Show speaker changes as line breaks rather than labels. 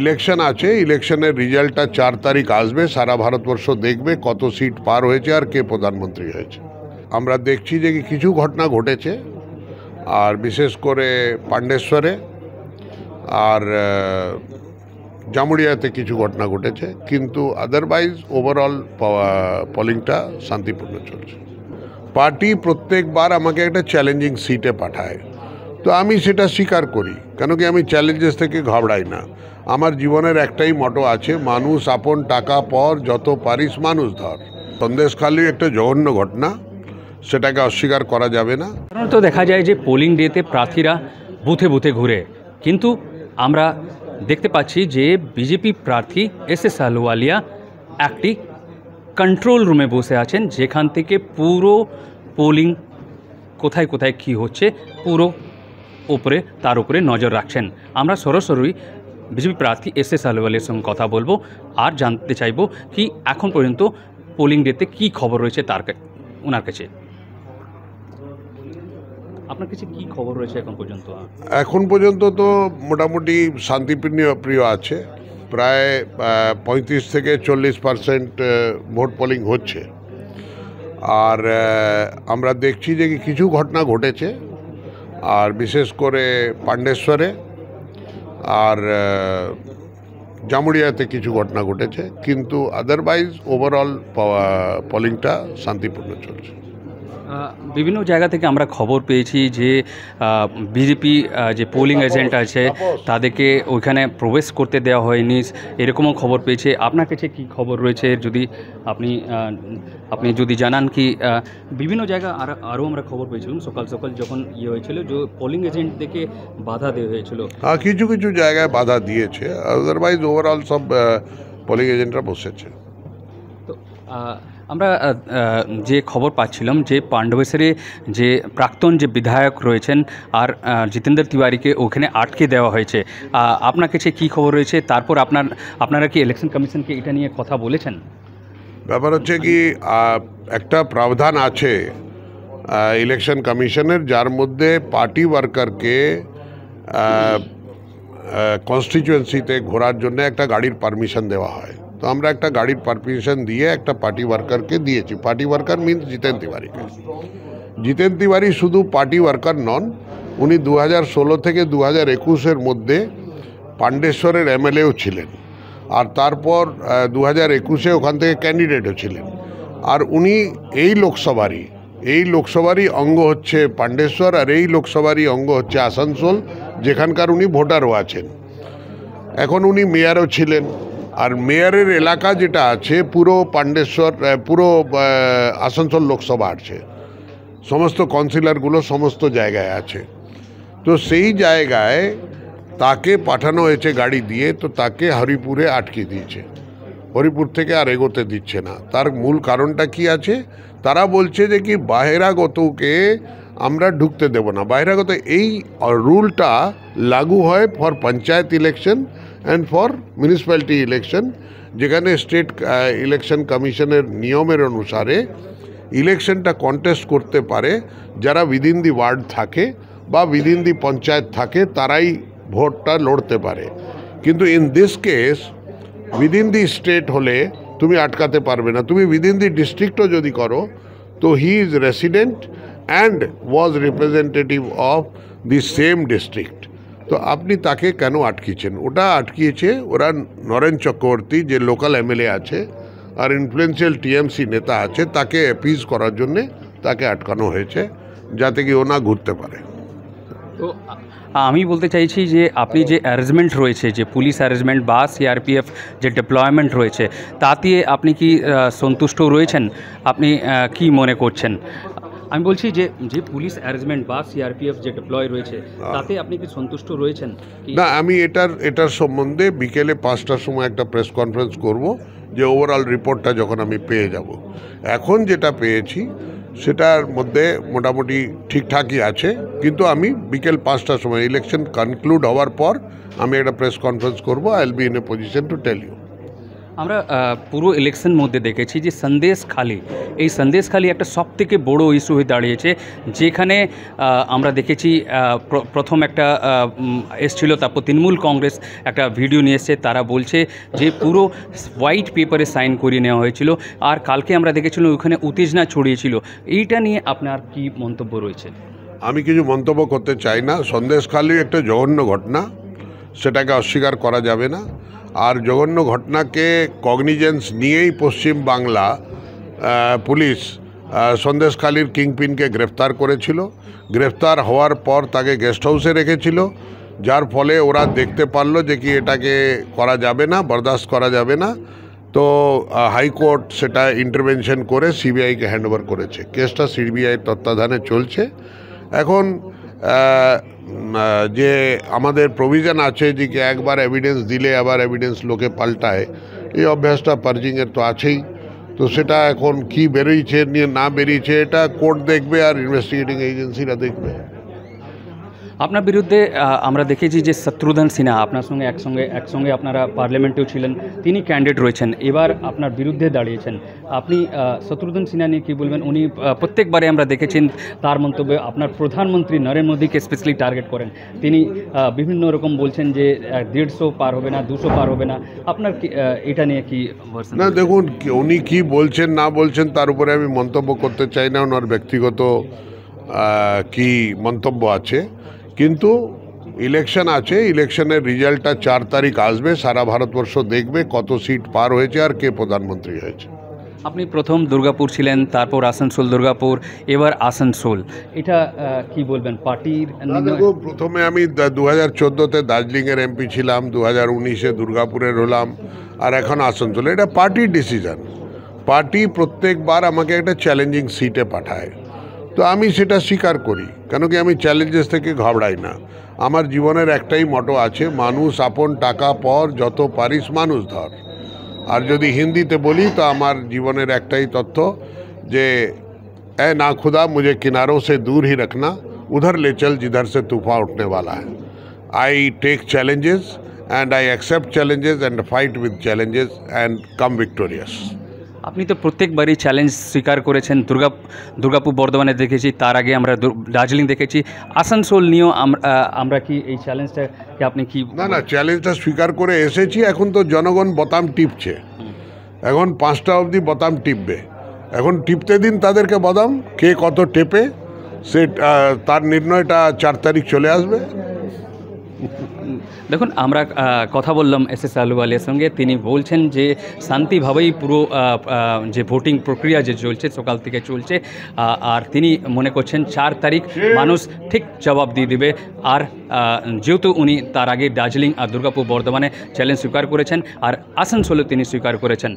election আছে ইলেকশনের রেজাল্টটা চার তারিখ আসবে সারা ভারতবর্ষ দেখবে কত সিট পার হয়েছে আর কে প্রধানমন্ত্রী হয়েছে আমরা দেখছি যে কিছু ঘটনা ঘটেছে আর বিশেষ করে পাণ্ডেশ্বরে আর জামুড়িয়াতে কিছু ঘটনা ঘটেছে কিন্তু আদারওয়াইজ ওভারঅল পলিংটা শান্তিপূর্ণ চলছে পার্টি প্রত্যেকবার আমাকে একটা চ্যালেঞ্জিং সিটে পাঠায় তো আমি সেটা স্বীকার করি কেন কি আমি চ্যালেঞ্জেস থেকে ঘাবড়াই না আমার জীবনের একটাই মটো আছে মানুষ আপন টাকা পর যত পারিস মানুষ ধর খালি একটা জঘন্য ঘটনা সেটাকে অস্বীকার করা যাবে না সাধারণত দেখা যায়
যে পোলিং ডেতে প্রার্থীরা বুথে বুথে ঘুরে কিন্তু আমরা দেখতে পাচ্ছি যে বিজেপি প্রার্থী এস এস আলুওয়ালিয়া একটি কন্ট্রোল রুমে বসে আছেন যেখান থেকে পুরো পোলিং কোথায় কোথায় কি হচ্ছে পুরো ওপরে তার উপরে নজর রাখছেন আমরা সরাসরি বিজেপি প্রার্থী এস এস আলুওয়ালের সঙ্গে কথা বলবো আর জানতে চাইব কি এখন পর্যন্ত পোলিং
ডেতে কি খবর রয়েছে তার ওনার কাছে
আপনার কাছে কি খবর রয়েছে এখন পর্যন্ত
এখন পর্যন্ত তো মোটামুটি শান্তিপূর্ণ প্রিয় আছে প্রায় পঁয়ত্রিশ থেকে চল্লিশ পার্সেন্ট ভোট পোলিং হচ্ছে আর আমরা দেখছি যে কিছু ঘটনা ঘটেছে আর বিশেষ করে পাণ্ডেশ্বরে আর জামুড়িয়াতে কিছু ঘটনা ঘটেছে কিন্তু আদারওয়াইজ ওভারঅল পলিংটা শান্তিপূর্ণ চলছে
বিভিন্ন জায়গা থেকে আমরা খবর পেয়েছি যে বিজেপি যে পোলিং এজেন্ট আছে তাদেরকে ওইখানে প্রবেশ করতে দেওয়া হয়নি এরকমও খবর পেয়েছে আপনার কাছে কি খবর রয়েছে যদি আপনি আপনি যদি জানান কি বিভিন্ন জায়গা আর আরও আমরা খবর পেয়েছিলাম সকাল সকাল যখন ইয়ে হয়েছিল যে পোলিং এজেন্ট থেকে বাধা দেওয়া হয়েছিল
কিছু কিছু জায়গায় বাধা দিয়েছে আদারওয়াইজ ওভারঅল সব পোলিং এজেন্টরা বসেছে
তো আমরা যে খবর পাচ্ছিলাম যে পাণ্ডবেশ্বরে যে প্রাক্তন যে বিধায়ক রয়েছেন আর জিতেন্দ্র তিওয়ারিকে ওখানে আটকে দেওয়া হয়েছে আপনার কাছে কী খবর রয়েছে তারপর আপনার আপনারা কি ইলেকশন কমিশনকে এটা নিয়ে কথা বলেছেন
ব্যাপার হচ্ছে কি একটা প্রাবধান আছে ইলেকশন কমিশনের যার মধ্যে পার্টি ওয়ার্কারকে কনস্টিটুয়েন্সিতে ঘোরার জন্য একটা গাড়ির পারমিশন দেওয়া হয় তো আমরা একটা গাড়ির পারমিশন দিয়ে একটা পার্টি ওয়ার্কারকে দিয়েছি পার্টি ওয়ার্কার মিন্স জিতেন তিওয়ারিকে জিতেন তিওয়ারি শুধু পার্টি ওয়ার্কার নন উনি দু ষোলো থেকে দু হাজার একুশের মধ্যে পাণ্ডেশ্বরের এমএলএও ছিলেন আর তারপর দু হাজার একুশে ওখান থেকে ক্যান্ডিডেটও ছিলেন আর উনি এই লোকসভারই এই লোকসভারই অঙ্গ হচ্ছে পাণ্ডেশ্বর আর এই লোকসভারই অঙ্গ হচ্ছে আসানসোল যেখানকার উনি ভোটারও আছেন এখন উনি মেয়ারও ছিলেন আর মেয়রের এলাকা যেটা আছে পুরো পাণ্ডেশ্বর পুরো আসানসোল লোকসভা আছে সমস্ত কনসিলারগুলো সমস্ত জায়গায় আছে তো সেই জায়গায় তাকে পাঠানো হয়েছে গাড়ি দিয়ে তো তাকে হরিপুরে আটকে দিয়েছে হরিপুর থেকে আর এগোতে দিচ্ছে না তার মূল কারণটা কি আছে তারা বলছে যে কি বাহিরাগতকে আমরা ঢুকতে দেব না বাহিরাগত এই রুলটা লাগু হয় for panchayat election and for municipality election যেখানে স্টেট ইলেকশন কমিশনের নিয়মের অনুসারে ইলেকশনটা কন্টেস্ট করতে পারে যারা উইদিন দি ওয়ার্ড থাকে বা উইদিন দি পঞ্চায়েত থাকে তারাই ভোটটা লড়তে পারে কিন্তু in this case within the state হলে তুমি আটকাতে পারবে না তুমি উইদিন দি ডিস্ট্রিক্টও যদি করো তো he is resident and was representative of the same district তো আপনি তাকে কেন আটকিয়েছেন ওটা আটকিয়েছে ওরা নরেন চক্রবর্তী যে লোকাল এমএলএ আছে আর ইনফ্লুয়েন্সিয়াল টিএমসি নেতা আছে তাকে অ্যাপিজ করার জন্যে তাকে আটকানো হয়েছে যাতে কি ও না ঘুরতে পারে
তো আমি বলতে চাইছি যে আপনি যে অ্যারেঞ্জমেন্ট রয়েছে যে পুলিশ অ্যারেঞ্জমেন্ট বা সিআরপিএফ যে ডিপ্লয়মেন্ট রয়েছে তাতে আপনি কি সন্তুষ্ট রয়েছেন আপনি কি মনে করছেন আমি বলছি যে যে পুলিশ অ্যারেঞ্জমেন্ট বা সিআরপিএফ যে ডিপ্লয় রয়েছে
তাতে আপনি কি সন্তুষ্ট রয়েছেন না আমি এটার এটার সম্বন্ধে বিকেলে পাঁচটার সময় একটা প্রেস কনফারেন্স করব যে ওভারঅল রিপোর্টটা যখন আমি পেয়ে যাব এখন যেটা পেয়েছি সেটার মধ্যে মোটামুটি ঠিকঠাকই আছে কিন্তু আমি বিকেল পাঁচটার সময় ইলেকশন কনক্লুড হওয়ার পর আমি একটা প্রেস কনফারেন্স করবো I will be in a position to tell you
আমরা পুরো ইলেকশন মধ্যে দেখেছি যে সন্দেশ খালি এই সন্দেশ খালি একটা সবথেকে বড় ইস্যু হয়ে দাঁড়িয়েছে যেখানে আমরা দেখেছি প্রথম একটা এসছিল তারপর তৃণমূল কংগ্রেস একটা ভিডিও নিয়ে এসছে তারা বলছে যে পুরো হোয়াইট পেপারে সাইন করিয়ে নেওয়া হয়েছিল আর কালকে আমরা
দেখেছিলাম ওইখানে উত্তেজনা ছড়িয়েছিল এইটা নিয়ে আপনার কি মন্তব্য রয়েছে আমি কিছু মন্তব্য করতে চাই না খালি একটা জঘন্য ঘটনা সেটাকে অস্বীকার করা যাবে না আর জঘন্য ঘটনাকে কগনিজেন্স নিয়েই পশ্চিম বাংলা পুলিশ সন্দেশখালীর কিংপিনকে গ্রেফতার করেছিল গ্রেফতার হওয়ার পর তাকে গেস্ট হাউসে রেখেছিল যার ফলে ওরা দেখতে পারলো যে কি এটাকে করা যাবে না বরদাস্ত করা যাবে না তো হাইকোর্ট সেটা ইন্টারভেনশন করে সিবিআইকে হ্যান্ডওভার করেছে কেসটা সিবিআই তত্ত্বাবধানে চলছে এখন अ जे हमारे प्रोविजन আছে দিকে একবার এভিডেন্স দিলে আবার এভিডেন্স লোকে পাল্টাে এই অভ্যাসটা পার্জিং এ তো আছেই তো সেটা এখন কি বের হইছে না বেরিছে এটা কোর্ট দেখবে আর ইনভেস্টিগেটিং এজেন্সি লা দেখবে
আপনার বিরুদ্ধে আমরা দেখেছি যে শত্রুধন সিনহা আপনার সঙ্গে একসঙ্গে একসঙ্গে আপনারা পার্লামেন্টেও ছিলেন তিনি ক্যান্ডিডেট রয়েছেন এবার আপনার বিরুদ্ধে দাঁড়িয়েছেন আপনি শত্রুধন সিনহা নিয়ে কী বলবেন উনি প্রত্যেকবারে আমরা দেখেছেন তার মন্তব্যে আপনার প্রধানমন্ত্রী নরেন্দ্র মোদীকে স্পেশালি টার্গেট করেন তিনি বিভিন্ন রকম বলছেন যে দেড়শো পার হবে না দুশো পার হবে না আপনার এটা নিয়ে কি
না দেখুন উনি কি বলছেন না বলছেন তার উপরে আমি মন্তব্য করতে চাই না ওনার ব্যক্তিগত কি মন্তব্য আছে কিন্তু ইলেকশন আছে ইলেকশনের রেজাল্টটা চার তারিখ আসবে সারা ভারতবর্ষ দেখবে কত সিট পার হয়েছে আর কে প্রধানমন্ত্রী হয়েছে
আপনি প্রথম দুর্গাপুর ছিলেন তারপর আসানসোল দুর্গাপুর এবার আসানসোল
এটা কি বলবেন পার্টির প্রথমে আমি দু হাজার চোদ্দোতে দার্জিলিংয়ের এমপি ছিলাম দু হাজার উনিশে দুর্গাপুরের হলাম আর এখন আসানসোল এটা পার্টির ডিসিশন পার্টি প্রত্যেকবার আমাকে একটা চ্যালেঞ্জিং সিটে পাঠায় তো আমি সেটা স্বীকার করি কেন কি আমি চ্যালেঞ্জেস থেকে ঘাবড়াই না আমার জীবনের একটাই মটো আছে মানুষ আপন টাকা পর যত পারিস মানুষ ধর আর যদি হিন্দিতে বলি তো আমার জীবনের একটাই তথ্য যে এ না খুদা মুঝে কিনারো সে দূর হি রাখনা উধর লে চল জিধর সে তুফা উঠনে বালা হ্যাঁ I take challenges and I accept challenges and fight with challenges and come victorious আপনি তো প্রত্যেকবারই চ্যালেঞ্জ
স্বীকার করেছেন দুর্গা দুর্গাপুর বর্ধমানে দেখেছি তার আগে আমরা দার্জিলিং দেখেছি
আসানসোল নিয়েও আমরা কি এই চ্যালেঞ্জটাকে আপনি কি না না চ্যালেঞ্জটা স্বীকার করে এসেছি এখন তো জনগণ বতাম টিপছে এখন পাঁচটা অবধি বতাম টিপবে এখন টিপতে দিন তাদেরকে বদাম কে কত টেপে সে তার নির্ণয়টা চার তারিখ চলে আসবে
দেখুন আমরা কথা বললাম এস এস আলুওয়ালিয়ার সঙ্গে তিনি বলছেন যে শান্তিভাবেই পুরো যে ভোটিং প্রক্রিয়া যে চলছে সকাল থেকে চলছে আর তিনি মনে করছেন চার তারিখ মানুষ ঠিক জবাব দিয়ে দেবে আর যেহেতু উনি তার আগে দার্জিলিং আর দুর্গাপুর বর্ধমানে চ্যালেঞ্জ স্বীকার করেছেন আর আসানসোলে তিনি স্বীকার করেছেন